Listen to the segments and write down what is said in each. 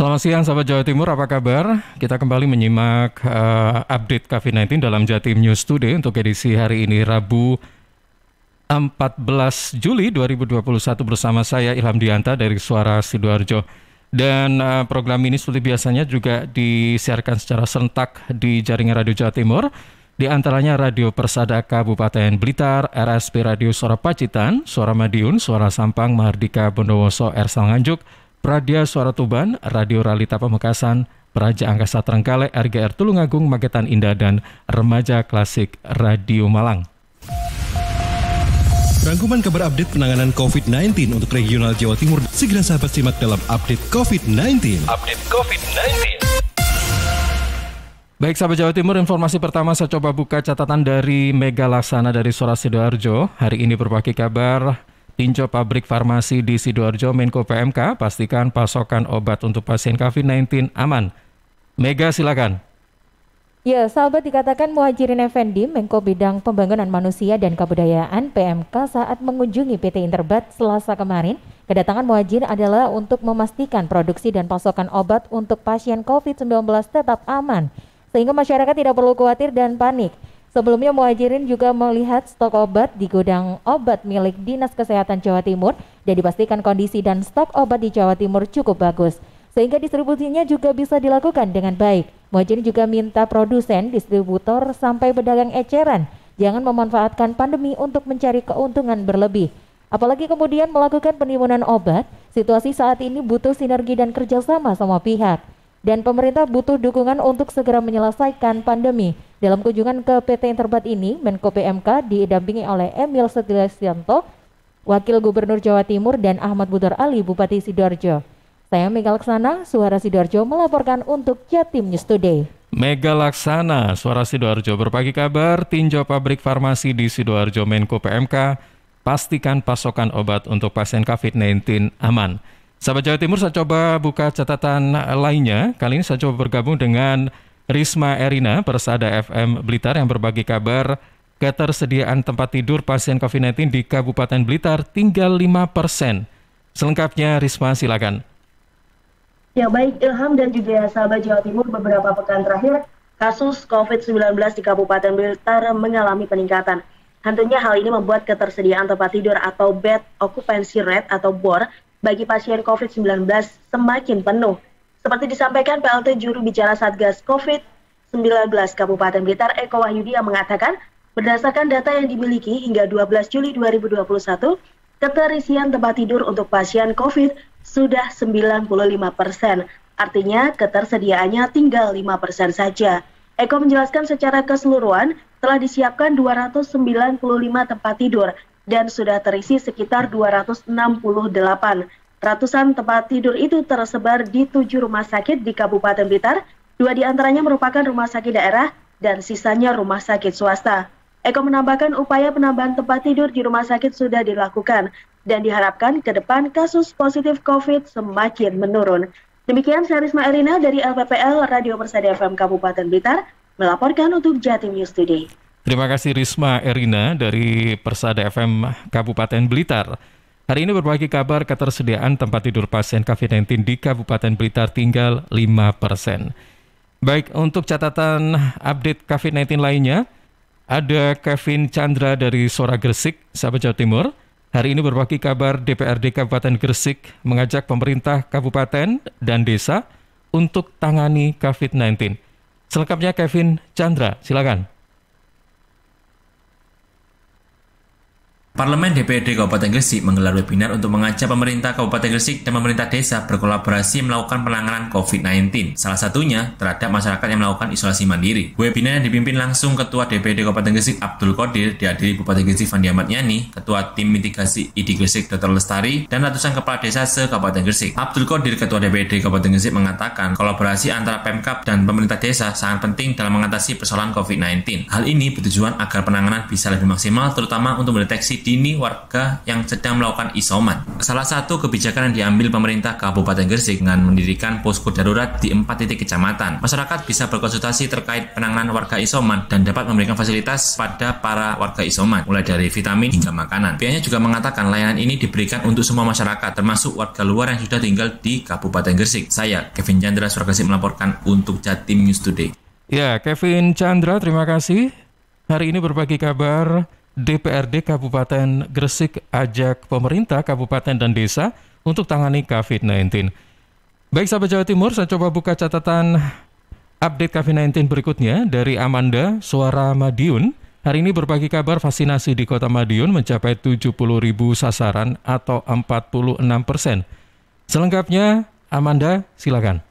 Selamat siang sahabat Jawa Timur, apa kabar? Kita kembali menyimak uh, update COVID-19 dalam Jatim News Today untuk edisi hari ini Rabu 14 Juli 2021 bersama saya Ilham Dianta dari Suara Sidoarjo. Dan uh, program ini seperti biasanya juga disiarkan secara serentak di jaringan Radio Jawa Timur, di antaranya Radio Persada Kabupaten Blitar, RSP Radio Suara Pacitan, Suara Madiun, Suara Sampang, Mahardika Bondowoso, Ersal Nganjuk, Pradia Suara Tuban, Radio Ralita Pemekasan, Peraja Angkasa Trenggalek, RGR Tulungagung, Magetan Indah, dan Remaja Klasik Radio Malang. Rangkuman kabar update penanganan COVID-19 untuk regional Jawa Timur segera sahabat simak dalam update COVID-19. Update COVID-19. Baik sahabat Jawa Timur, informasi pertama saya coba buka catatan dari Mega Laksana dari Sora Sidoarjo. Hari ini berbagi kabar Tinjau pabrik farmasi di Sidoarjo Menko PMK pastikan pasokan obat untuk pasien COVID-19 aman. Mega silakan. Ya, sahabat dikatakan Muhajirin Effendi, Menko Bidang Pembangunan Manusia dan Kebudayaan PMK saat mengunjungi PT Interbat Selasa kemarin. Kedatangan Muhajir adalah untuk memastikan produksi dan pasokan obat untuk pasien COVID-19 tetap aman, sehingga masyarakat tidak perlu khawatir dan panik. Sebelumnya Muhajirin juga melihat stok obat di gudang obat milik Dinas Kesehatan Jawa Timur dan dipastikan kondisi dan stok obat di Jawa Timur cukup bagus sehingga distribusinya juga bisa dilakukan dengan baik. Muhajirin juga minta produsen, distributor sampai pedagang eceran jangan memanfaatkan pandemi untuk mencari keuntungan berlebih. Apalagi kemudian melakukan penimbunan obat, situasi saat ini butuh sinergi dan kerjasama semua pihak dan pemerintah butuh dukungan untuk segera menyelesaikan pandemi. Dalam kunjungan ke PT Interbat ini, Menko PMK didampingi oleh Emil Setiastianto, Wakil Gubernur Jawa Timur dan Ahmad Budar Ali, Bupati Sidoarjo. Saya Mega Laksana, Suara Sidoarjo melaporkan untuk Jatim News Today. Mega Laksana, Suara Sidoarjo berbagi kabar, tinjau pabrik farmasi di Sidoarjo Menko PMK, pastikan pasokan obat untuk pasien COVID-19 aman. Sahabat Jawa Timur, saya coba buka catatan lainnya. Kali ini saya coba bergabung dengan Risma Erina, Persada FM Blitar yang berbagi kabar ketersediaan tempat tidur pasien COVID-19 di Kabupaten Blitar tinggal 5 persen. Selengkapnya Risma silakan. Ya baik Ilham dan juga sahabat Jawa Timur beberapa pekan terakhir kasus COVID-19 di Kabupaten Blitar mengalami peningkatan. Tentunya hal ini membuat ketersediaan tempat tidur atau bed occupancy rate atau BOR bagi pasien COVID-19 semakin penuh. Seperti disampaikan PLT juru bicara Satgas COVID-19 Kabupaten Blitar Eko Wahyudi yang mengatakan, berdasarkan data yang dimiliki hingga 12 Juli 2021, keterisian tempat tidur untuk pasien COVID sudah 95 persen. Artinya ketersediaannya tinggal 5 persen saja. Eko menjelaskan secara keseluruhan telah disiapkan 295 tempat tidur dan sudah terisi sekitar 268. Ratusan tempat tidur itu tersebar di tujuh rumah sakit di Kabupaten Blitar, dua di antaranya merupakan rumah sakit daerah dan sisanya rumah sakit swasta. Eko menambahkan upaya penambahan tempat tidur di rumah sakit sudah dilakukan dan diharapkan ke depan kasus positif COVID semakin menurun. Demikian saya Risma Erina dari LPPL Radio Persada FM Kabupaten Blitar melaporkan untuk Jatim News Today. Terima kasih Risma Erina dari Persada FM Kabupaten Blitar. Hari ini berbagi kabar ketersediaan tempat tidur pasien COVID-19 di Kabupaten Blitar tinggal 5 persen. Baik, untuk catatan update COVID-19 lainnya, ada Kevin Chandra dari Sora Gresik, Sahabat Jawa Timur. Hari ini berbagi kabar DPRD Kabupaten Gresik mengajak pemerintah kabupaten dan desa untuk tangani COVID-19. Selengkapnya Kevin Chandra, silakan. Parlemen DPRD Kabupaten Gresik menggelar webinar untuk mengajak pemerintah Kabupaten Gresik dan pemerintah desa berkolaborasi melakukan penanganan COVID-19, salah satunya terhadap masyarakat yang melakukan isolasi mandiri. Webinar yang dipimpin langsung Ketua DPRD Kabupaten Gresik Abdul Qadir dihadiri Bupati Gresik Fandi Ahmad Yani, Ketua Tim Mitigasi ID Gresik Dr. Lestari, dan ratusan kepala desa se-Kabupaten Gresik. Abdul Qadir Ketua DPRD Kabupaten Gresik mengatakan kolaborasi antara Pemkap dan pemerintah desa sangat penting dalam mengatasi persoalan COVID-19. Hal ini bertujuan agar penanganan bisa lebih maksimal terutama untuk mendeteksi ini warga yang sedang melakukan isoman. Salah satu kebijakan yang diambil pemerintah Kabupaten Gresik dengan mendirikan posko darurat di empat titik kecamatan. Masyarakat bisa berkonsultasi terkait penanganan warga isoman dan dapat memberikan fasilitas pada para warga isoman, mulai dari vitamin hingga makanan. Pihaknya juga mengatakan layanan ini diberikan untuk semua masyarakat, termasuk warga luar yang sudah tinggal di Kabupaten Gresik. Saya, Kevin Chandra Gresik melaporkan untuk Jatim News Today. Ya, Kevin Chandra, terima kasih. Hari ini berbagi kabar DPRD Kabupaten Gresik ajak pemerintah kabupaten dan desa untuk tangani COVID-19. Baik sahabat Jawa Timur, saya coba buka catatan update COVID-19 berikutnya dari Amanda Suara Madiun. Hari ini berbagi kabar vaksinasi di Kota Madiun mencapai ribu sasaran atau 46 persen. Selengkapnya, Amanda, silakan.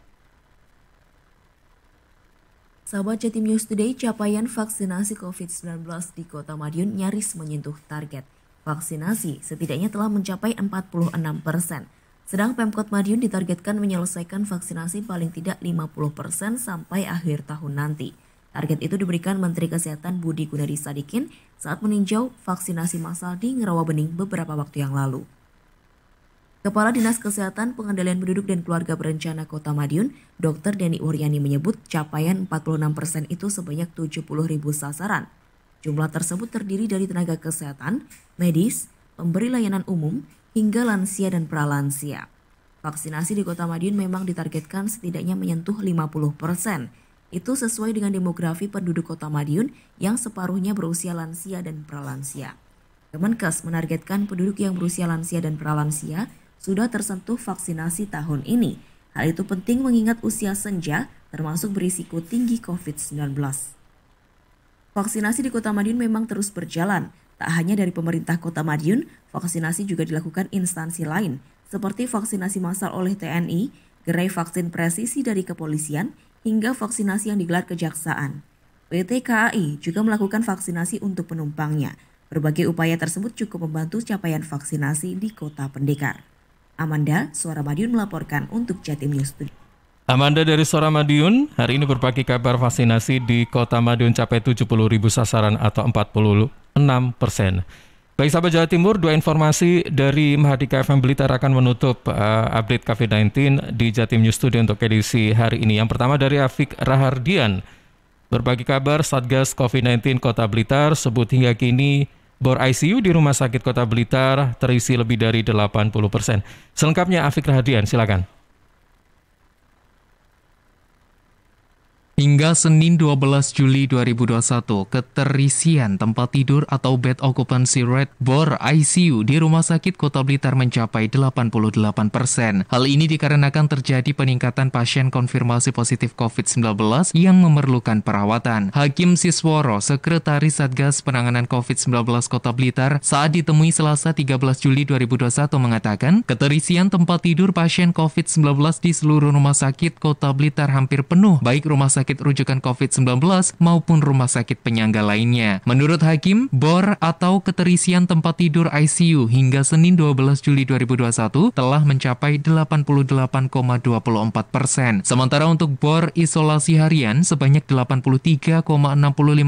Sahabat Jatim News Today, capaian vaksinasi COVID-19 di Kota Madiun nyaris menyentuh target. Vaksinasi setidaknya telah mencapai 46 persen. Sedang Pemkot Madiun ditargetkan menyelesaikan vaksinasi paling tidak 50 persen sampai akhir tahun nanti. Target itu diberikan Menteri Kesehatan Budi Gunadi Sadikin saat meninjau vaksinasi massal di Ngerawa Bening beberapa waktu yang lalu. Kepala Dinas Kesehatan Pengendalian Penduduk dan Keluarga Berencana Kota Madiun, Dr. Deni Uryani menyebut capaian 46 persen itu sebanyak 70 ribu sasaran. Jumlah tersebut terdiri dari tenaga kesehatan, medis, pemberi layanan umum, hingga lansia dan pralansia. Vaksinasi di Kota Madiun memang ditargetkan setidaknya menyentuh 50 persen. Itu sesuai dengan demografi penduduk Kota Madiun yang separuhnya berusia lansia dan pralansia. Kemenkes menargetkan penduduk yang berusia lansia dan pralansia sudah tersentuh vaksinasi tahun ini. Hal itu penting mengingat usia senja termasuk berisiko tinggi COVID-19. Vaksinasi di Kota Madiun memang terus berjalan. Tak hanya dari pemerintah Kota Madiun, vaksinasi juga dilakukan instansi lain, seperti vaksinasi massal oleh TNI, gerai vaksin presisi dari kepolisian, hingga vaksinasi yang digelar kejaksaan. PT KAI juga melakukan vaksinasi untuk penumpangnya. Berbagai upaya tersebut cukup membantu capaian vaksinasi di Kota Pendekar. Amanda, Suara Madiun melaporkan untuk Jatim News Amanda dari Suara Madiun, hari ini berbagi kabar vaksinasi di Kota Madiun capai 70 ribu sasaran atau 46 persen. Baik sahabat Jawa Timur, dua informasi dari Mahardika FM Blitar akan menutup uh, update COVID-19 di Jatim News Studio untuk edisi hari ini. Yang pertama dari Afik Rahardian. Berbagi kabar, Satgas COVID-19 Kota Blitar sebut hingga kini Bor ICU di Rumah Sakit Kota Blitar terisi lebih dari 80%. Selengkapnya Afik Rahadian, silakan. Hingga Senin 12 Juli 2021, keterisian tempat tidur atau bed occupancy rate BOR ICU di Rumah Sakit Kota Blitar mencapai 88 persen. Hal ini dikarenakan terjadi peningkatan pasien konfirmasi positif COVID-19 yang memerlukan perawatan. Hakim Sisworo, Sekretaris Satgas Penanganan COVID-19 Kota Blitar, saat ditemui Selasa 13 Juli 2021 mengatakan, keterisian tempat tidur pasien COVID-19 di seluruh rumah sakit Kota Blitar hampir penuh, baik rumah sakit sakit rujukan COVID-19 maupun rumah sakit penyangga lainnya. Menurut Hakim, bor atau keterisian tempat tidur ICU hingga Senin 12 Juli 2021 telah mencapai 88,24 persen. Sementara untuk bor isolasi harian sebanyak 83,65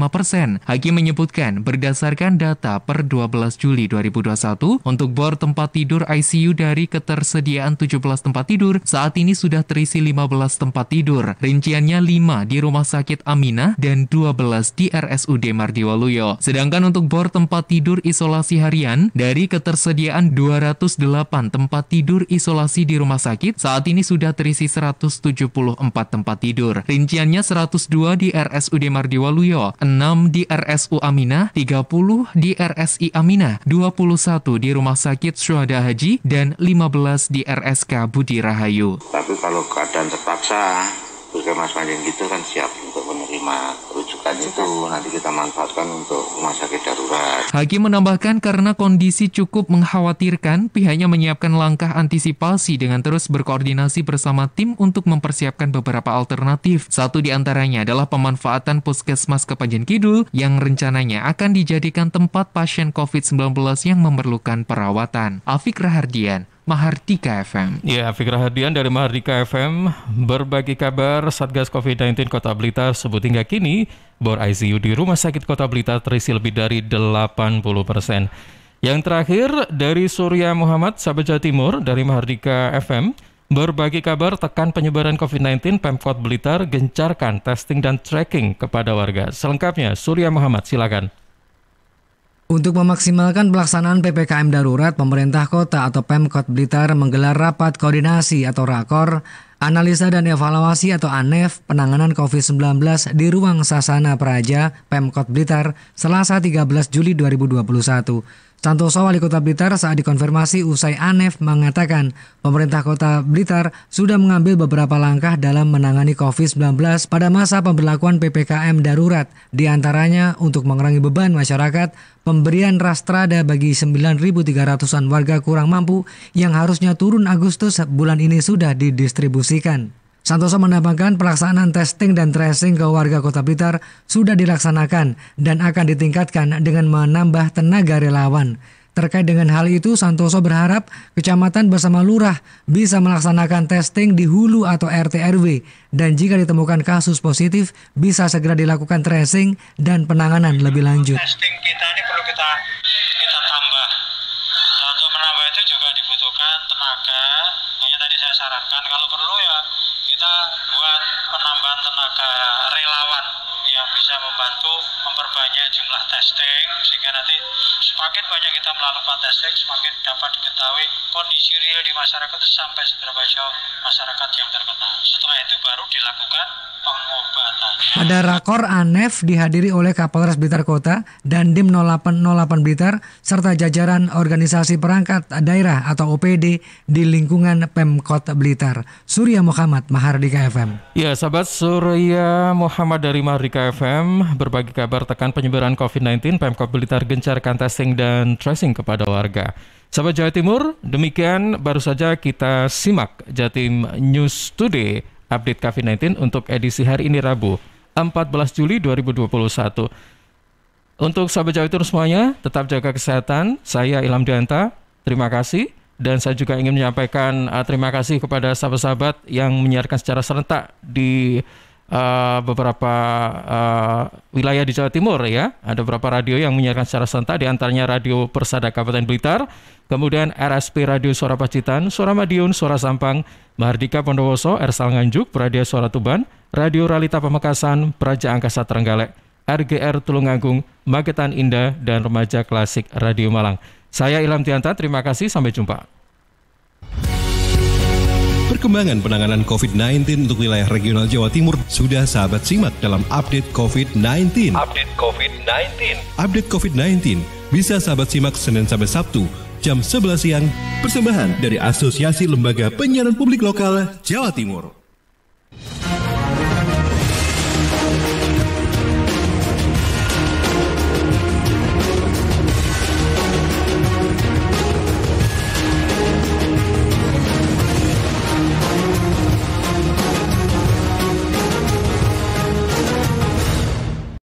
persen. Hakim menyebutkan berdasarkan data per 12 Juli 2021 untuk bor tempat tidur ICU dari ketersediaan 17 tempat tidur saat ini sudah terisi 15 tempat tidur. Rinciannya 5 di Rumah Sakit Aminah dan 12 di RSUD Mardiwaluyo. Sedangkan untuk bor tempat tidur isolasi harian, dari ketersediaan 208 tempat tidur isolasi di rumah sakit, saat ini sudah terisi 174 tempat tidur. Rinciannya 102 di RSUD Mardiwaluyo, 6 di RSU Aminah, 30 di RSI Aminah, 21 di Rumah Sakit Syuhada Haji, dan 15 di RSK Budi Rahayu. Tapi kalau keadaan terpaksa, memberikan Mas Panjang gitu kan siap untuk menerima rujukan itu. Nanti kita manfaatkan untuk rumah sakit darurat. Hakim menambahkan karena kondisi cukup mengkhawatirkan, pihaknya menyiapkan langkah antisipasi dengan terus berkoordinasi bersama tim untuk mempersiapkan beberapa alternatif. Satu di antaranya adalah pemanfaatan puskesmas Kepanjen Kidul yang rencananya akan dijadikan tempat pasien COVID-19 yang memerlukan perawatan. Afik Rahardian, Mahardika FM. Ya, Fikra Hadian dari Mahardika FM berbagi kabar Satgas COVID-19 Kota Blitar sebut hingga kini bor ICU di Rumah Sakit Kota Blitar terisi lebih dari 80 persen. Yang terakhir dari Surya Muhammad, Jawa Timur dari Mahardika FM berbagi kabar tekan penyebaran COVID-19 Pemkot Blitar gencarkan testing dan tracking kepada warga. Selengkapnya Surya Muhammad, silakan. Untuk memaksimalkan pelaksanaan PPKM darurat, pemerintah kota atau Pemkot Blitar menggelar rapat koordinasi atau rakor, analisa dan evaluasi atau ANEV penanganan COVID-19 di ruang Sasana Praja, Pemkot Blitar, Selasa 13 Juli 2021. Santoso wali kota Blitar saat dikonfirmasi usai ANEF mengatakan pemerintah kota Blitar sudah mengambil beberapa langkah dalam menangani COVID-19 pada masa pemberlakuan PPKM darurat, diantaranya untuk mengurangi beban masyarakat, pemberian rastrada bagi 9.300-an warga kurang mampu yang harusnya turun Agustus bulan ini sudah didistribusikan. Santoso menambahkan pelaksanaan testing dan tracing ke warga Kota Blitar sudah dilaksanakan dan akan ditingkatkan dengan menambah tenaga relawan. Terkait dengan hal itu, Santoso berharap kecamatan bersama lurah bisa melaksanakan testing di hulu atau RT RW dan jika ditemukan kasus positif bisa segera dilakukan tracing dan penanganan lebih lanjut. Testing kita ini perlu kita kita itu juga dibutuhkan tenaga hanya tadi saya sarankan kalau perlu ya kita buat penambahan tenaga relawan yang bisa membantu memperbanyak jumlah testing sehingga nanti semakin banyak kita melakukan testing semakin dapat diketahui kondisi real di masyarakat sampai seberapa jauh masyarakat yang terkena setelah itu baru dilakukan pada rakor ANEF dihadiri oleh Kapolres Blitar Kota, dan Dim 0808 Blitar, serta jajaran organisasi perangkat daerah atau OPD di lingkungan Pemkot Blitar. Surya Muhammad, Mahardika FM. Ya, sahabat Surya Muhammad dari Mahardika FM, berbagi kabar tekan penyebaran COVID-19, Pemkot Blitar gencarkan testing dan tracing kepada warga. Sahabat Jawa Timur, demikian baru saja kita simak Jatim News Today update COVID-19 untuk edisi hari ini Rabu 14 Juli 2021. Untuk sahabat Jawa itu semuanya, tetap jaga kesehatan. Saya Ilham Dianta. terima kasih. Dan saya juga ingin menyampaikan uh, terima kasih kepada sahabat-sahabat yang menyiarkan secara serentak di uh, beberapa uh, wilayah di Jawa Timur ya. Ada beberapa radio yang menyiarkan secara serentak di antaranya Radio Persada Kabupaten Blitar, kemudian RSP Radio Suara Pacitan, Suara Madiun, Suara Sampang, Mahardika Pondowoso, Ersal Nganjuk, Radio Suara Tuban, Radio Ralita Pamekasan, Praja Angkasa Terenggalek, RGR Tulungagung, Magetan Indah, dan Remaja Klasik Radio Malang. Saya Ilham Tianta, terima kasih, sampai jumpa. Perkembangan penanganan COVID-19 untuk wilayah regional Jawa Timur sudah sahabat simak dalam update COVID-19. Update COVID-19. Update COVID-19 bisa sahabat simak Senin sampai Sabtu jam 11 siang. Persembahan dari Asosiasi Lembaga Penyiaran Publik Lokal Jawa Timur.